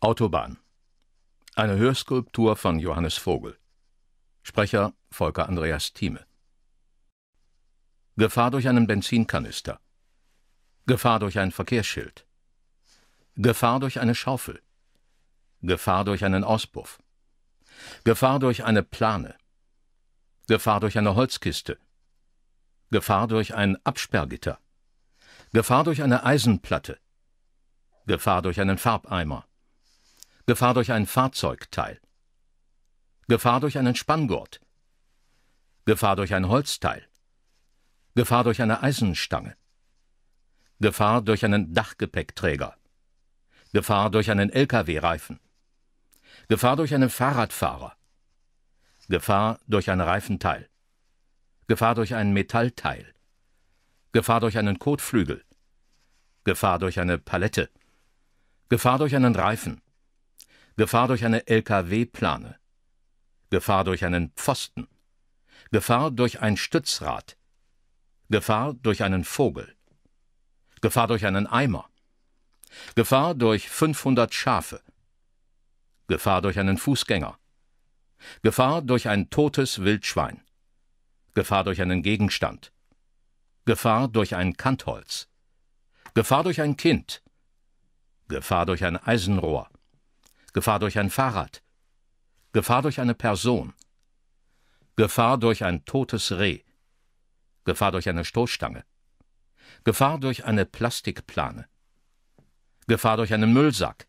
Autobahn. Eine Hörskulptur von Johannes Vogel. Sprecher Volker Andreas Thieme. Gefahr durch einen Benzinkanister. Gefahr durch ein Verkehrsschild. Gefahr durch eine Schaufel. Gefahr durch einen Auspuff. Gefahr durch eine Plane. Gefahr durch eine Holzkiste. Gefahr durch ein Absperrgitter. Gefahr durch eine Eisenplatte. Gefahr durch einen Farbeimer. Gefahr durch ein Fahrzeugteil. Gefahr durch einen Spanngurt. Gefahr durch ein Holzteil. Gefahr durch eine Eisenstange. Gefahr durch einen Dachgepäckträger. Gefahr durch einen Lkw-Reifen. Gefahr durch einen Fahrradfahrer. Gefahr durch ein Reifenteil. Gefahr durch ein Metallteil. Gefahr durch einen Kotflügel. Gefahr durch eine Palette. Gefahr durch einen Reifen. Gefahr durch eine LKW-Plane, Gefahr durch einen Pfosten, Gefahr durch ein Stützrad, Gefahr durch einen Vogel, Gefahr durch einen Eimer, Gefahr durch 500 Schafe, Gefahr durch einen Fußgänger, Gefahr durch ein totes Wildschwein, Gefahr durch einen Gegenstand, Gefahr durch ein Kantholz, Gefahr durch ein Kind, Gefahr durch ein Eisenrohr, Gefahr durch ein Fahrrad, Gefahr durch eine Person, Gefahr durch ein totes Reh, Gefahr durch eine Stoßstange, Gefahr durch eine Plastikplane, Gefahr durch einen Müllsack,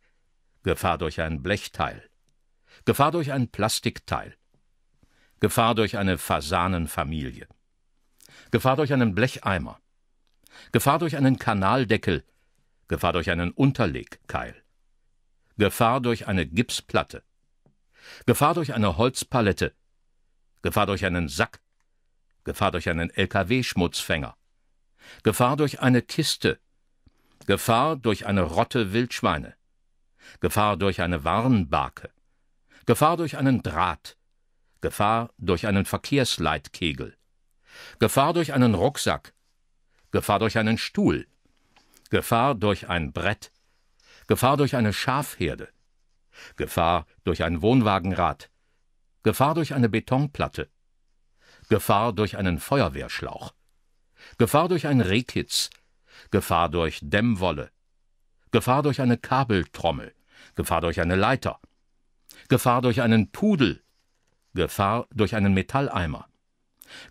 Gefahr durch ein Blechteil, Gefahr durch ein Plastikteil, Gefahr durch eine Fasanenfamilie, Gefahr durch einen Blecheimer, Gefahr durch einen Kanaldeckel, Gefahr durch einen Unterlegkeil, Gefahr durch eine Gipsplatte, Gefahr durch eine Holzpalette, Gefahr durch einen Sack, Gefahr durch einen LKW-Schmutzfänger, Gefahr durch eine Kiste, Gefahr durch eine Rotte Wildschweine, Gefahr durch eine Warnbarke, Gefahr durch einen Draht, Gefahr durch einen Verkehrsleitkegel, Gefahr durch einen Rucksack, Gefahr durch einen Stuhl, Gefahr durch ein Brett, Gefahr durch eine Schafherde, Gefahr durch ein Wohnwagenrad, Gefahr durch eine Betonplatte, Gefahr durch einen Feuerwehrschlauch, Gefahr durch ein Rehkitz, Gefahr durch Dämmwolle, Gefahr durch eine Kabeltrommel, Gefahr durch eine Leiter, Gefahr durch einen Pudel, Gefahr durch einen Metalleimer,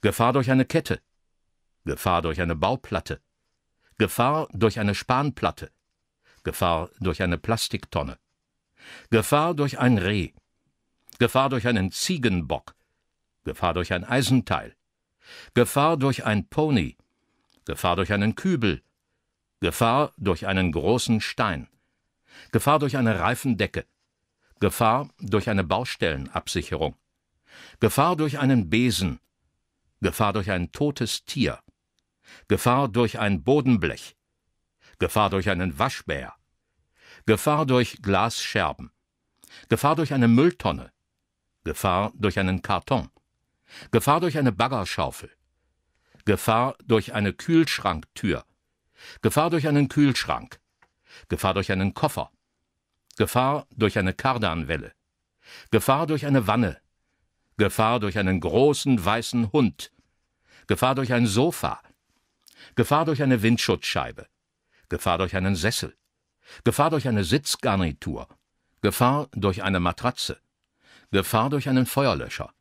Gefahr durch eine Kette, Gefahr durch eine Bauplatte, Gefahr durch eine Spanplatte, Gefahr durch eine Plastiktonne, Gefahr durch ein Reh, Gefahr durch einen Ziegenbock, Gefahr durch ein Eisenteil, Gefahr durch ein Pony, Gefahr durch einen Kübel, Gefahr durch einen großen Stein, Gefahr durch eine Reifendecke, Gefahr durch eine Baustellenabsicherung, Gefahr durch einen Besen, Gefahr durch ein totes Tier, Gefahr durch ein Bodenblech, Gefahr durch einen Waschbär, Gefahr durch Glasscherben, Gefahr durch eine Mülltonne, Gefahr durch einen Karton, Gefahr durch eine Baggerschaufel, Gefahr durch eine Kühlschranktür, Gefahr durch einen Kühlschrank, Gefahr durch einen Koffer, Gefahr durch eine Kardanwelle, Gefahr durch eine Wanne, Gefahr durch einen großen weißen Hund, Gefahr durch ein Sofa, Gefahr durch eine Windschutzscheibe, Gefahr durch einen Sessel, Gefahr durch eine Sitzgarnitur, Gefahr durch eine Matratze, Gefahr durch einen Feuerlöscher,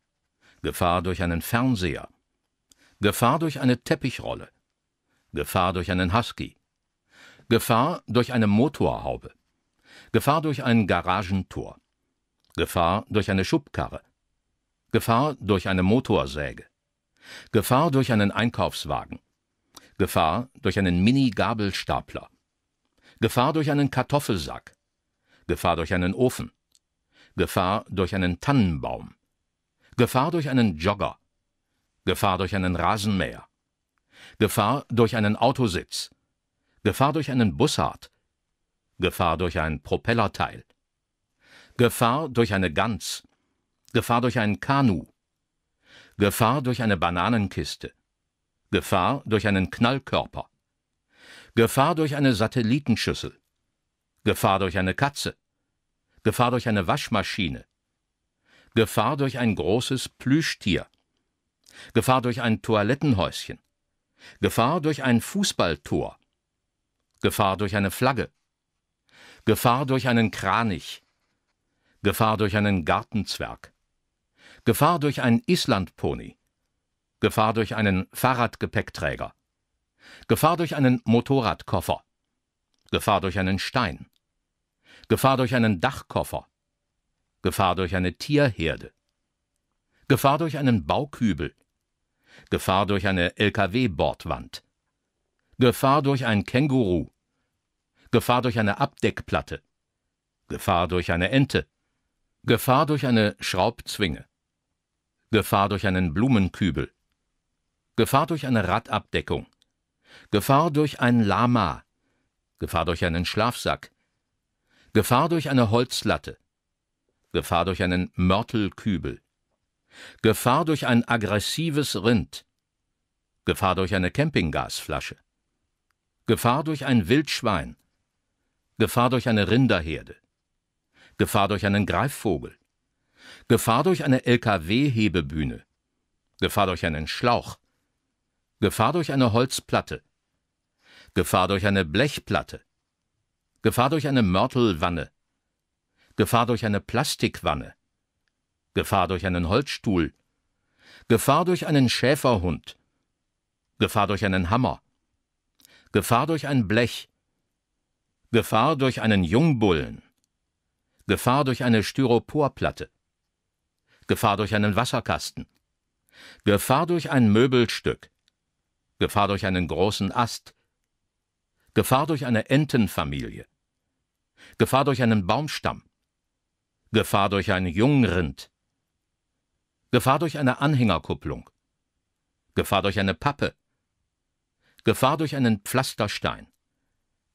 Gefahr durch einen Fernseher, Gefahr durch eine Teppichrolle, Gefahr durch einen Husky, Gefahr durch eine Motorhaube, Gefahr durch ein Garagentor, Gefahr durch eine Schubkarre, Gefahr durch eine Motorsäge, Gefahr durch einen Einkaufswagen, Gefahr durch einen Mini-Gabelstapler, Gefahr durch einen Kartoffelsack, Gefahr durch einen Ofen, Gefahr durch einen Tannenbaum, Gefahr durch einen Jogger, Gefahr durch einen Rasenmäher, Gefahr durch einen Autositz, Gefahr durch einen Bussard, Gefahr durch ein Propellerteil, Gefahr durch eine Gans, Gefahr durch ein Kanu, Gefahr durch eine Bananenkiste, Gefahr durch einen Knallkörper, Gefahr durch eine Satellitenschüssel. Gefahr durch eine Katze. Gefahr durch eine Waschmaschine. Gefahr durch ein großes Plüschtier. Gefahr durch ein Toilettenhäuschen. Gefahr durch ein Fußballtor. Gefahr durch eine Flagge. Gefahr durch einen Kranich. Gefahr durch einen Gartenzwerg. Gefahr durch ein Islandpony. Gefahr durch einen Fahrradgepäckträger. Gefahr durch einen Motorradkoffer. Gefahr durch einen Stein. Gefahr durch einen Dachkoffer. Gefahr durch eine Tierherde. Gefahr durch einen Baukübel. Gefahr durch eine LKW-Bordwand. Gefahr durch ein Känguru. Gefahr durch eine Abdeckplatte. Gefahr durch eine Ente. Gefahr durch eine Schraubzwinge. Gefahr durch einen Blumenkübel. Gefahr durch eine Radabdeckung. Gefahr durch ein Lama, Gefahr durch einen Schlafsack, Gefahr durch eine Holzlatte, Gefahr durch einen Mörtelkübel, Gefahr durch ein aggressives Rind, Gefahr durch eine Campinggasflasche, Gefahr durch ein Wildschwein, Gefahr durch eine Rinderherde, Gefahr durch einen Greifvogel, Gefahr durch eine LKW-Hebebühne, Gefahr durch einen Schlauch, Gefahr durch eine Holzplatte. Gefahr durch eine Blechplatte. Gefahr durch eine Mörtelwanne. Gefahr durch eine Plastikwanne. Gefahr durch einen Holzstuhl. Gefahr durch einen Schäferhund. Gefahr durch einen Hammer. Gefahr durch ein Blech. Gefahr durch einen Jungbullen. Gefahr durch eine Styroporplatte. Gefahr durch einen Wasserkasten. Gefahr durch ein Möbelstück. Gefahr durch einen großen Ast, Gefahr durch eine Entenfamilie, Gefahr durch einen Baumstamm, Gefahr durch ein Jungrind, Gefahr durch eine Anhängerkupplung, Gefahr durch eine Pappe, Gefahr durch einen Pflasterstein,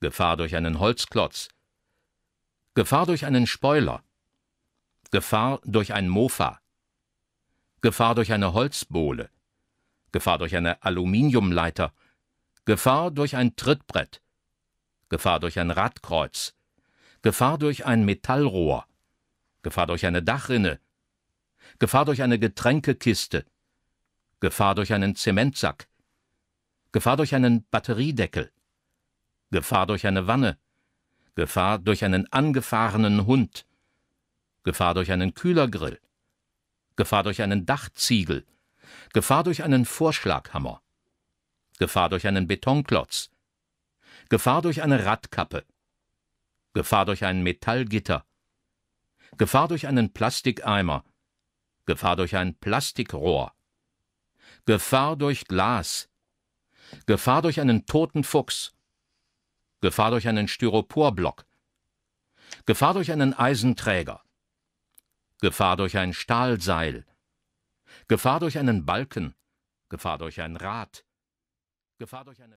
Gefahr durch einen Holzklotz, Gefahr durch einen Spoiler, Gefahr durch ein Mofa, Gefahr durch eine Holzbohle, Gefahr durch eine Aluminiumleiter, Gefahr durch ein Trittbrett, Gefahr durch ein Radkreuz, Gefahr durch ein Metallrohr, Gefahr durch eine Dachrinne, Gefahr durch eine Getränkekiste, Gefahr durch einen Zementsack, Gefahr durch einen Batteriedeckel, Gefahr durch eine Wanne, Gefahr durch einen angefahrenen Hund, Gefahr durch einen Kühlergrill, Gefahr durch einen Dachziegel, Gefahr durch einen Vorschlaghammer, Gefahr durch einen Betonklotz, Gefahr durch eine Radkappe, Gefahr durch ein Metallgitter, Gefahr durch einen Plastikeimer, Gefahr durch ein Plastikrohr, Gefahr durch Glas, Gefahr durch einen toten Fuchs, Gefahr durch einen Styroporblock, Gefahr durch einen Eisenträger, Gefahr durch ein Stahlseil, Gefahr durch einen Balken, Gefahr durch ein Rad, Gefahr durch eine